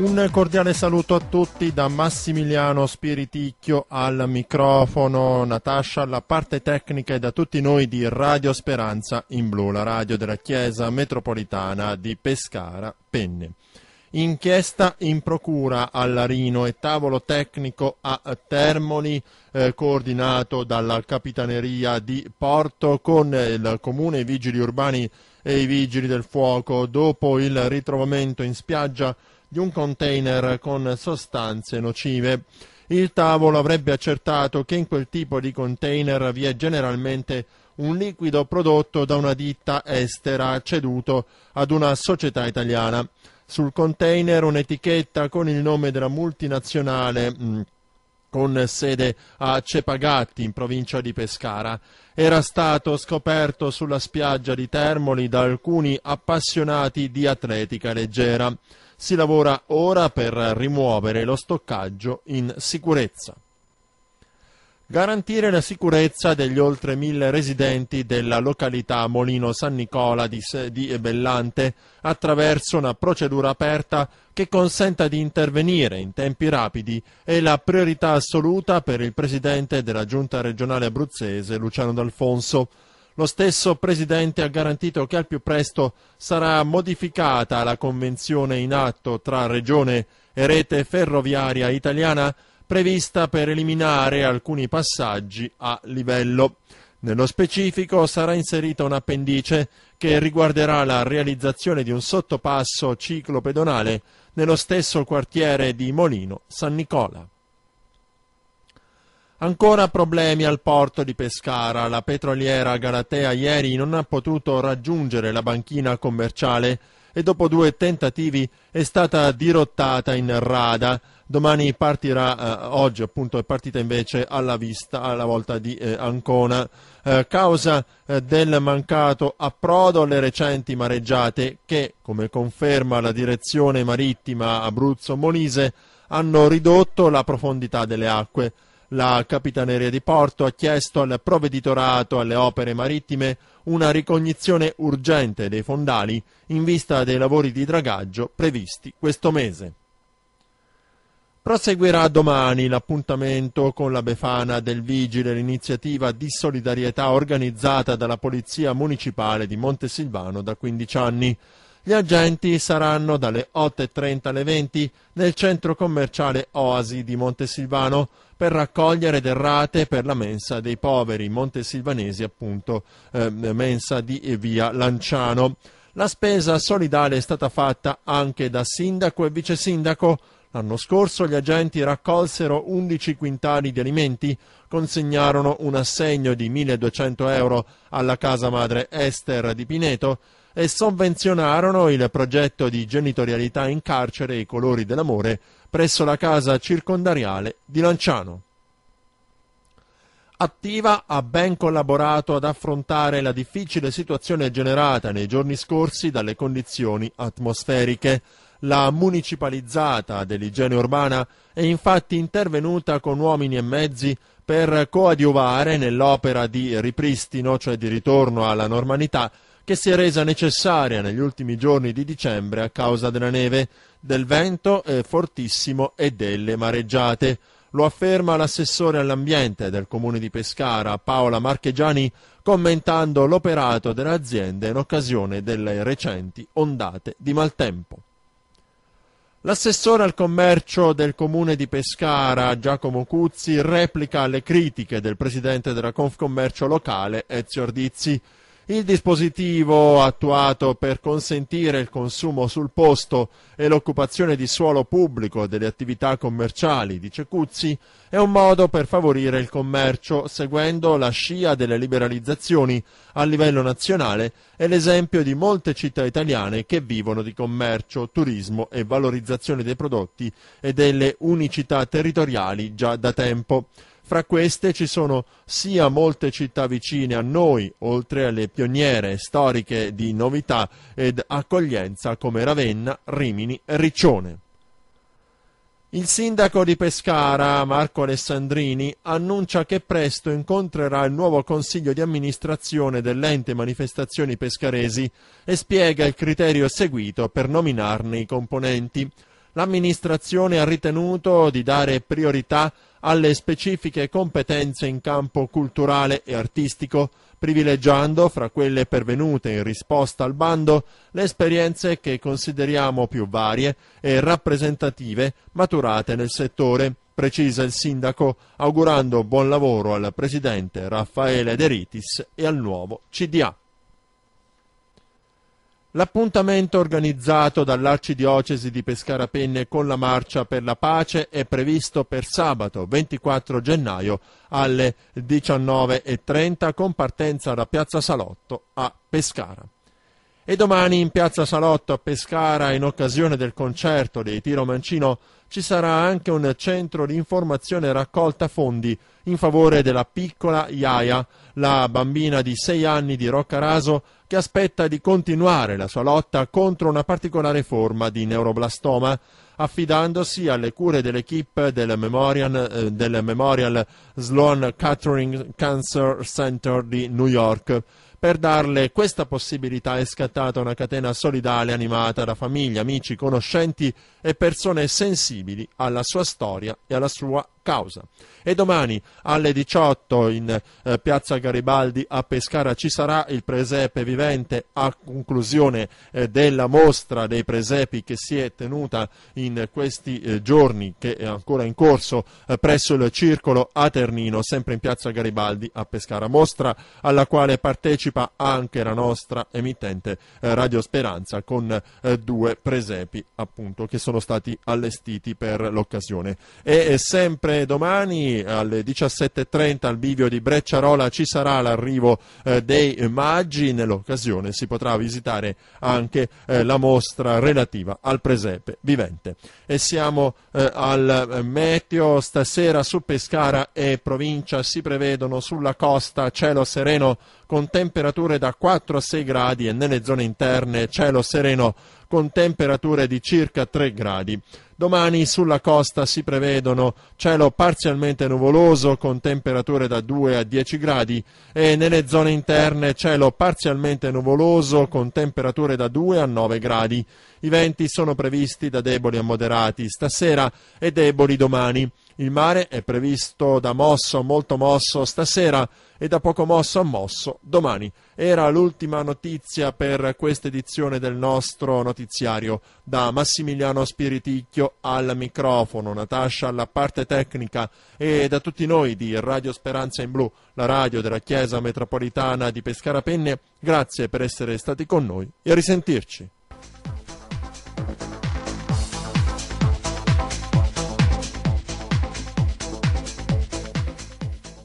Un cordiale saluto a tutti da Massimiliano Spiriticchio al microfono, Natascia alla parte tecnica e da tutti noi di Radio Speranza in Blu, la radio della Chiesa Metropolitana di Pescara Penne. Inchiesta in procura a Larino e tavolo tecnico a Termoli, eh, coordinato dalla Capitaneria di Porto con il Comune, i vigili urbani e i vigili del fuoco. Dopo il ritrovamento in spiaggia di un container con sostanze nocive. Il tavolo avrebbe accertato che in quel tipo di container vi è generalmente un liquido prodotto da una ditta estera ceduto ad una società italiana. Sul container un'etichetta con il nome della multinazionale mm, con sede a Cepagatti in provincia di Pescara. Era stato scoperto sulla spiaggia di Termoli da alcuni appassionati di atletica leggera. Si lavora ora per rimuovere lo stoccaggio in sicurezza. Garantire la sicurezza degli oltre mille residenti della località Molino San Nicola di, di Bellante attraverso una procedura aperta che consenta di intervenire in tempi rapidi è la priorità assoluta per il presidente della giunta regionale abruzzese Luciano D'Alfonso lo stesso Presidente ha garantito che al più presto sarà modificata la convenzione in atto tra Regione e rete ferroviaria italiana prevista per eliminare alcuni passaggi a livello. Nello specifico sarà inserita un'appendice che riguarderà la realizzazione di un sottopasso ciclopedonale nello stesso quartiere di Molino San Nicola. Ancora problemi al porto di Pescara. La petroliera Galatea ieri non ha potuto raggiungere la banchina commerciale e dopo due tentativi è stata dirottata in rada. Domani partirà, eh, oggi appunto è partita invece alla vista, alla volta di eh, Ancona. Eh, causa eh, del mancato approdo alle recenti mareggiate che, come conferma la direzione marittima Abruzzo-Molise, hanno ridotto la profondità delle acque. La Capitaneria di Porto ha chiesto al provveditorato alle opere marittime una ricognizione urgente dei fondali in vista dei lavori di dragaggio previsti questo mese. Proseguirà domani l'appuntamento con la Befana del Vigile, l'iniziativa di solidarietà organizzata dalla Polizia Municipale di Montesilvano da 15 anni. Gli agenti saranno dalle 8.30 alle 20 nel centro commerciale Oasi di Montesilvano per raccogliere derrate per la mensa dei poveri, montesilvanesi appunto, eh, mensa di via Lanciano. La spesa solidale è stata fatta anche da sindaco e vice sindaco. L'anno scorso gli agenti raccolsero 11 quintali di alimenti, consegnarono un assegno di 1200 euro alla casa madre Esther di Pineto e sovvenzionarono il progetto di genitorialità in carcere e i colori dell'amore presso la casa circondariale di Lanciano. Attiva ha ben collaborato ad affrontare la difficile situazione generata nei giorni scorsi dalle condizioni atmosferiche. La municipalizzata dell'igiene urbana è infatti intervenuta con uomini e mezzi per coadiuvare nell'opera di ripristino, cioè di ritorno alla normalità, che si è resa necessaria negli ultimi giorni di dicembre a causa della neve, del vento eh, fortissimo e delle mareggiate. Lo afferma l'assessore all'ambiente del comune di Pescara, Paola Marchegiani, commentando l'operato dell'azienda in occasione delle recenti ondate di maltempo. L'assessore al commercio del comune di Pescara, Giacomo Cuzzi, replica alle critiche del presidente della Confcommercio locale, Ezio Ordizzi, il dispositivo attuato per consentire il consumo sul posto e l'occupazione di suolo pubblico delle attività commerciali, dice Cuzzi, è un modo per favorire il commercio seguendo la scia delle liberalizzazioni a livello nazionale e l'esempio di molte città italiane che vivono di commercio, turismo e valorizzazione dei prodotti e delle unicità territoriali già da tempo. Fra queste ci sono sia molte città vicine a noi, oltre alle pioniere storiche di novità ed accoglienza come Ravenna, Rimini e Riccione. Il sindaco di Pescara, Marco Alessandrini, annuncia che presto incontrerà il nuovo consiglio di amministrazione dell'ente manifestazioni pescaresi e spiega il criterio seguito per nominarne i componenti. L'amministrazione ha ritenuto di dare priorità alle specifiche competenze in campo culturale e artistico, privilegiando fra quelle pervenute in risposta al bando le esperienze che consideriamo più varie e rappresentative maturate nel settore, precisa il sindaco, augurando buon lavoro al presidente Raffaele Deritis e al nuovo CDA. L'appuntamento organizzato dall'Arcidiocesi di Pescara Penne con la Marcia per la Pace è previsto per sabato 24 gennaio alle 19.30 con partenza da Piazza Salotto a Pescara. E domani in piazza Salotto a Pescara, in occasione del concerto dei Tiro Mancino, ci sarà anche un centro di informazione raccolta fondi in favore della piccola Iaia, la bambina di 6 anni di Roccaraso che aspetta di continuare la sua lotta contro una particolare forma di neuroblastoma, affidandosi alle cure dell'equipe del Memorial, eh, del Memorial Sloan Kettering Cancer Center di New York. Per darle questa possibilità è scattata una catena solidale animata da famiglie, amici, conoscenti e persone sensibili alla sua storia e alla sua causa. E domani alle 18 in eh, piazza Garibaldi a Pescara ci sarà il presepe vivente a conclusione eh, della mostra dei presepi che si è tenuta in questi eh, giorni, che è ancora in corso eh, presso il circolo a Ternino, sempre in piazza Garibaldi a Pescara. Mostra alla quale partecipa anche la nostra emittente eh, Radio Speranza con eh, due presepi appunto, che sono stati allestiti per l'occasione. E, sempre sempre domani alle 17.30 al bivio di Brecciarola ci sarà l'arrivo eh, dei Maggi, nell'occasione si potrà visitare anche eh, la mostra relativa al presepe vivente. E siamo eh, al meteo, stasera su Pescara e provincia si prevedono sulla costa cielo sereno con temperature da 4 a 6 gradi e nelle zone interne cielo sereno con temperature di circa 3 gradi. Domani sulla costa si prevedono cielo parzialmente nuvoloso con temperature da 2 a 10 gradi e nelle zone interne cielo parzialmente nuvoloso con temperature da 2 a 9 gradi. I venti sono previsti da deboli a moderati stasera e deboli domani. Il mare è previsto da mosso a molto mosso stasera e da poco mosso a mosso domani. Era l'ultima notizia per questa edizione del nostro notiziario. Da Massimiliano Spiriticchio al microfono, Natascia alla parte tecnica e da tutti noi di Radio Speranza in Blu, la radio della Chiesa Metropolitana di Pescara Penne, grazie per essere stati con noi e a risentirci.